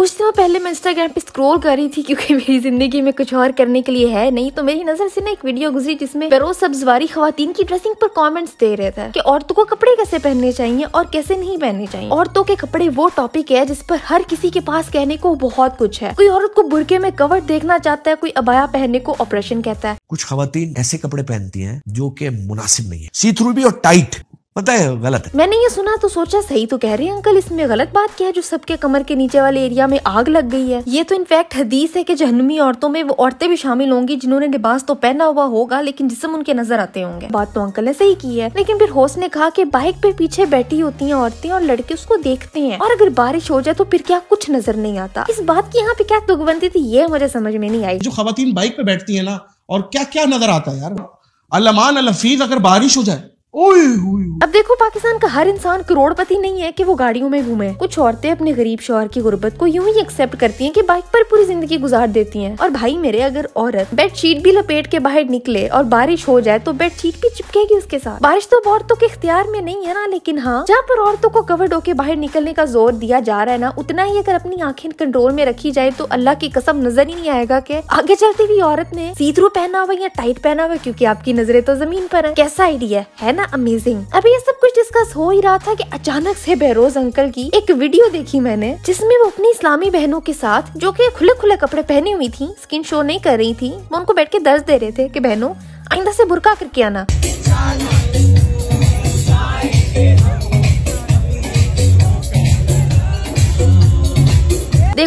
कुछ दिनों पहले मैं इंस्टाग्राम पे स्क्रॉल कर रही थी क्योंकि मेरी जिंदगी में कुछ और करने के लिए है नहीं तो मेरी नजर से ना एक वीडियो गुजरी जिसमें बेरोज सब्जवारी खातन की ड्रेसिंग पर कमेंट्स दे रहे थे कि औरतों को कपड़े कैसे पहनने चाहिए और कैसे नहीं पहनने चाहिए औरतों के कपड़े वो टॉपिक है जिस पर हर किसी के पास कहने को बहुत कुछ है कोई औरत को बुरके में कवर देखना चाहता है कोई अबाया पहनने को ऑपरेशन कहता है कुछ खातन ऐसे कपड़े पहनती है जो की मुनासिब नहीं है सी थ्रू भी और टाइट पता है गलत है मैंने ये सुना तो सोचा सही तो कह रहे हैं अंकल इसमें गलत बात क्या है जो सबके कमर के नीचे वाले एरिया में आग लग गई है ये तो इनफैक्ट हदीस है कि जहनमी औरतों में वो औरतें भी शामिल होंगी जिन्होंने लिबास तो पहना हुआ होगा लेकिन जिसम उनके नजर आते होंगे बात तो अंकल ने सही की है लेकिन फिर होश ने कहा की बाइक पे पीछे बैठी होती है औरतें और लड़के उसको देखते हैं और अगर बारिश हो जाए तो फिर क्या कुछ नजर नहीं आता इस बात की यहाँ पे क्या दुख बनती थी ये मुझे समझ में नहीं आई जो खातन बाइक पे बैठती है ना और क्या क्या नजर आता है यार अल्लाह अलफीज अगर बारिश हो जाए अब देखो पाकिस्तान का हर इंसान करोड़पति नहीं है कि वो गाड़ियों में घूमे कुछ औरतें अपने गरीब शोहर की गुर्बत को यूं ही एक्सेप्ट करती हैं कि बाइक पर पूरी जिंदगी गुजार देती हैं और भाई मेरे अगर औरत बेड शीट भी लपेट के बाहर निकले और बारिश हो जाए तो बेड शीट भी चिपकेगी उसके साथ बारिश तो औरतों के इख्तियार में नहीं है ना लेकिन हाँ जहाँ पर औरतों को कवर्ड होके बाहर निकलने का जोर दिया जा रहा है ना उतना ही अगर अपनी आंखें कंट्रोल में रखी जाए तो अल्लाह की कसम नजर ही नहीं आएगा की आगे चलती हुई औरत ने सीथरू पहना हुआ या टाइट पहना हुआ क्यूँकी आपकी नजरें तो जमीन पर है कैसा आइडिया है ना अमेजिंग अभी ये सब कुछ डिस्कस हो ही रहा था कि अचानक से बेरोज अंकल की एक वीडियो देखी मैंने जिसमें वो अपनी इस्लामी बहनों के साथ जो कि खुले खुले कपड़े पहनी हुई थी स्किन शो नहीं कर रही थी वो उनको बैठ के दर्ज दे रहे थे कि बहनों आइंदा से बुरका करके आना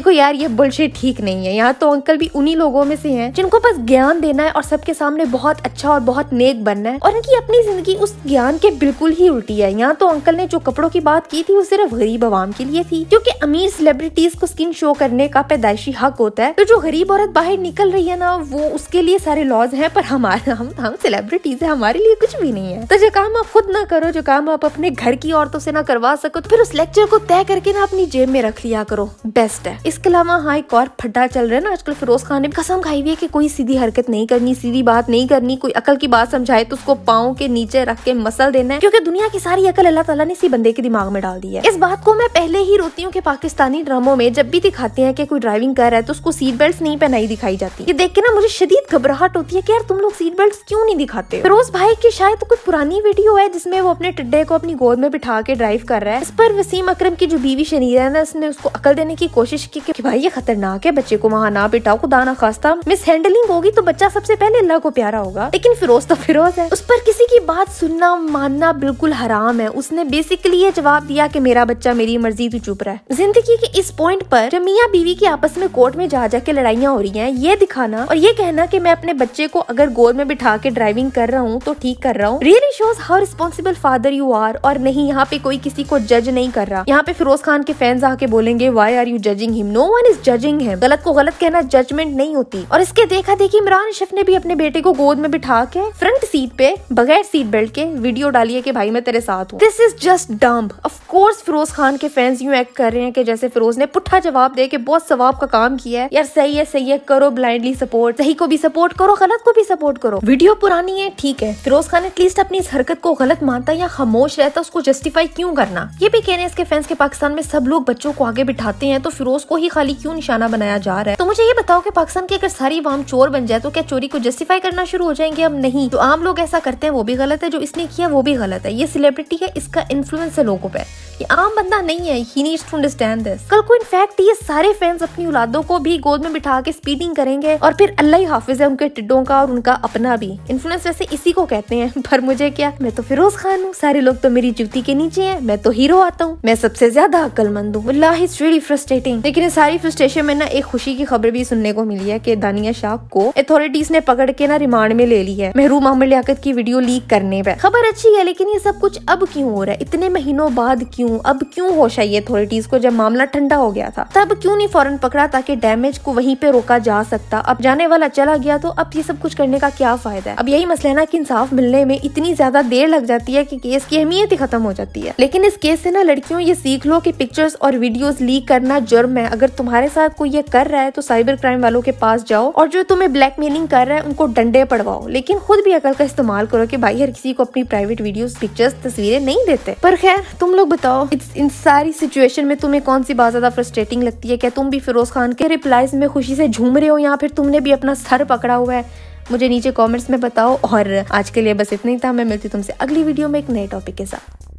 देखो यार ये बुलशे ठीक नहीं है यहाँ तो अंकल भी उन्ही लोगों में से है जिनको बस ज्ञान देना है और सबके सामने बहुत अच्छा और बहुत नेक बनना है और इनकी अपनी जिंदगी उस ज्ञान के बिल्कुल ही उल्टी है यहाँ तो अंकल ने जो कपड़ों की बात की थी वो सिर्फ गरीब आवाम के लिए थी क्योंकि अमीर सेलिब्रिटीज को स्किन शो करने का पैदाइशी हक होता है तो जो गरीब औरत बाहर निकल रही है ना वो उसके लिए सारे लॉज है पर हमारा हम हम सेलिब्रिटीज है हमारे लिए कुछ भी नहीं है तो जो काम आप खुद ना करो जो काम आप अपने घर की औरतों से ना करवा सको तो फिर उस लेक्चर को तय करके ना अपनी जेब में रख लिया करो बेस्ट है इस इसके अलावा हाँ एक और फटा चल रहा है ना आजकल फिरोज खान ने कसम खाई हुई है कि कोई सीधी हरकत नहीं करनी सीधी बात नहीं करनी कोई अकल की बात समझाए तो उसको पाओ के नीचे रख के मसल देना है क्योंकि दुनिया की सारी अकल अल्लाह तला ने इसी बंदे के दिमाग में डाल दी है इस बात को मैं पहले ही रोती हूँ की पाकिस्तानी ड्रामो में जब भी दिखाते हैं की कोई ड्राइविंग कर रहा है तो उसको सीट बेल्ट नहीं पहनाई दिखाई जाती ये देख के ना मुझे शदीद घबराहट होती है की यार तुम लोग सीट बेल्ट क्यों नहीं दिखाते फिरोज भाई की शायद कोई पुरानी वीडियो है जिसमे वो अपने टिड्डे को अपनी गोद में बिठा के ड्राइव कर रहा है इस पर वसीम अक्रम की जो बीवी शनीर है ना उसने उसको अकल देने की कोशिश की कि भाई ये खतरनाक है बच्चे को वहाँ ना बिठाओ खुदा ना खास्ता मिस हैंडलिंग होगी तो बच्चा सबसे पहले अल्लाह को प्यारा होगा लेकिन फिरोज तो फिरोज है उस पर किसी की बात सुनना मानना बिल्कुल हराम है उसने बेसिकली ये जवाब दिया की मेरा बच्चा मेरी मर्जी तो चुप रहा है जिंदगी के इस पॉइंट पर मियाँ बीवी की आपस में कोर्ट में जा जाके लड़ाइयाँ हो रही है ये दिखाना और ये कहना की मैं अपने बच्चे को अगर गोद में बिठा के ड्राइविंग कर रहा हूँ तो ठीक कर रहा हूँ really shows how responsible father you are और नहीं यहाँ पे कोई किसी को जज नहीं कर रहा यहाँ पे फिरोज खान के फैंस आके बोलेंगे why are you judging him no one is judging him गलत को गलत कहना जजमेंट नहीं होती और इसके देखा देखी इमरान शेफ ने भी अपने बेटे को गोद में बिठा के फ्रंट सीट पे बगैर सीट बेल्ट के वीडियो डाली है कि भाई मैं तेरे साथ हूँ this is just dumb of course Firoz Khan के फैंस यू एक्ट कर रहे हैं कि जैसे फिरोज ने पुट्ठा जवाब दे के बहुत सवाब का काम किया है यार सही है सही है करो ब्लाइंडली सपोर्ट सही को भी सपोर्ट करो गलत को भी सपोर्ट करो वीडियो पुरानी है ठीक है फिरोज खान एटलीस्ट अपनी इस हरकत को गलत मानता या खामोश रहता उसको जस्टिफाई क्यों करना ये भी कह रहे हैं इसके फैंस के पाकिस्तान में सब लोग बच्चों को आगे बिठाते हैं तो फिरोज को ही खाली क्यों निशाना बनाया जा रहा है तो मुझे ये बताओ की पाकिस्तान की अगर सारी वाम चोर बन जाए तो क्या चोरी को जस्टिफाई करना शुरू हो जाएंगे अब नहीं तो आम लोग ऐसा करते हैं वो भी गलत है जो इसने किया वो भी गलत है ये सेलिब्रिटी है इसका इन्फ्लुएंस है लोगों पर ये आम बंदा नहीं है ही नीड्स टू अंडरस्टैंड दिस कल को इनफैक्ट ये सारे फैंस अपनी औलादों को भी गोद में बिठा के स्पीडिंग करेंगे और फिर अल्लाह हाफिज है उनके टिड्डों का और उनका अपना भी इन्फ्लुएंस वैसे इसी को कहते हैं पर मुझे क्या मैं तो फिरोज खान हूँ सारे लोग तो मेरी जूती के नीचे है मैं तो हीरो आता हूँ मैं सबसे ज्यादा अक्लमंद हूँ इज रियली फ्रस्ट्रेटिंग लेकिन सारी फ्रस्ट्रेशन में ना एक खुशी की खबर भी सुनने को मिली है की दानिया शाह को अथॉरिटीज ने पकड़ के ना रिमांड में ले ली है महरूम अहमद लियाकत की वीडियो लीक करने पर खबर अच्छी है लेकिन ये सब कुछ अब क्यूँ हो रहा है इतने महीनों बाद क्यूँ हूँ अब क्यों होश आई अथॉरिटीज को जब मामला ठंडा हो गया था तब क्यों नहीं फौरन पकड़ा ताकि डैमेज को वहीं पे रोका जा सकता अब जाने वाला चला गया तो अब ये सब कुछ करने का क्या फायदा है अब यही मसला है ना कि इंसाफ मिलने में इतनी ज्यादा देर लग जाती है कि केस की अहमियत ही खत्म हो जाती है लेकिन इस केस से ना लड़कियों ये सीख लो कि पिक्चर्स और वीडियोस लीक करना जुर्म है अगर तुम्हारे साथ कोई ये कर रहा है तो साइबर क्राइम वालों के पास जाओ और जो तुम्हें ब्लैकमेलिंग कर रहा है उनको डंडे पड़वाओ लेकिन खुद भी अकल का इस्तेमाल करो की भाई हर किसी को अपनी प्राइवेट वीडियो पिक्चर्स तस्वीरें नहीं देते पर खैर तुम लोग बताओ बताओ इस इन सारी सिचुएशन में तुम्हें कौन सी बात ज्यादा फ्रस्ट्रेटिंग लगती है क्या तुम भी फिरोज खान के रिप्लाईज में खुशी से झूम रहे हो या फिर तुमने भी अपना सर पकड़ा हुआ है मुझे नीचे कमेंट्स में बताओ और आज के लिए बस इतना ही था मैं मिलती तुमसे अगली वीडियो में एक नए टॉपिक के साथ